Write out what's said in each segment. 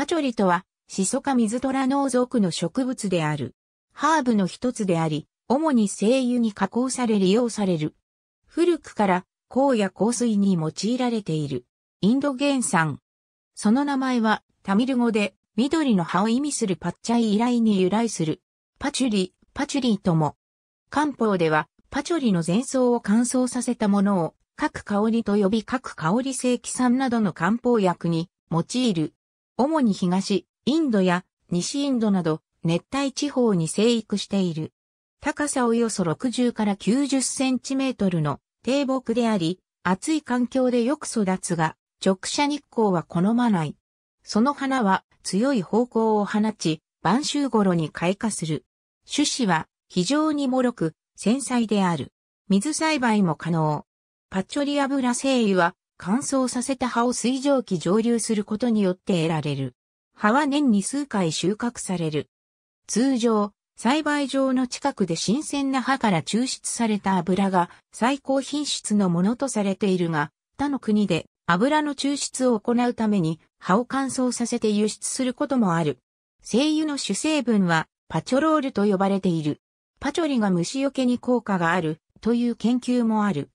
パチョリとは、シソ科水虎農属の植物である。ハーブの一つであり、主に精油に加工され利用される。古くから、香や香水に用いられている。インド原産。その名前は、タミル語で、緑の葉を意味するパッチャイ依頼に由来する。パチュリ、パチュリーとも。漢方では、パチョリの前奏を乾燥させたものを、各香りと呼び各香り性気酸などの漢方薬に用いる。主に東、インドや西インドなど熱帯地方に生育している。高さおよそ60から90センチメートルの低木であり、暑い環境でよく育つが、直射日光は好まない。その花は強い方向を放ち、晩秋頃に開花する。種子は非常に脆く、繊細である。水栽培も可能。パチョリアブラセは乾燥させた葉を水蒸気蒸留することによって得られる。葉は年に数回収穫される。通常、栽培場の近くで新鮮な葉から抽出された油が最高品質のものとされているが、他の国で油の抽出を行うために葉を乾燥させて輸出することもある。精油の主成分はパチョロールと呼ばれている。パチョリが虫除けに効果があるという研究もある。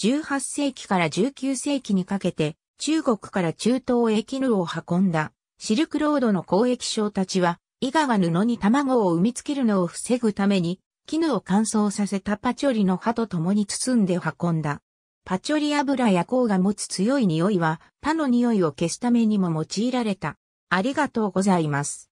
18世紀から19世紀にかけて中国から中東へ絹を運んだシルクロードの交易商たちは、伊賀が布に卵を産みつけるのを防ぐために、絹を乾燥させたパチョリの葉と共に包んで運んだ。パチョリ油や香が持つ強い匂いは、パの匂いを消すためにも用いられた。ありがとうございます。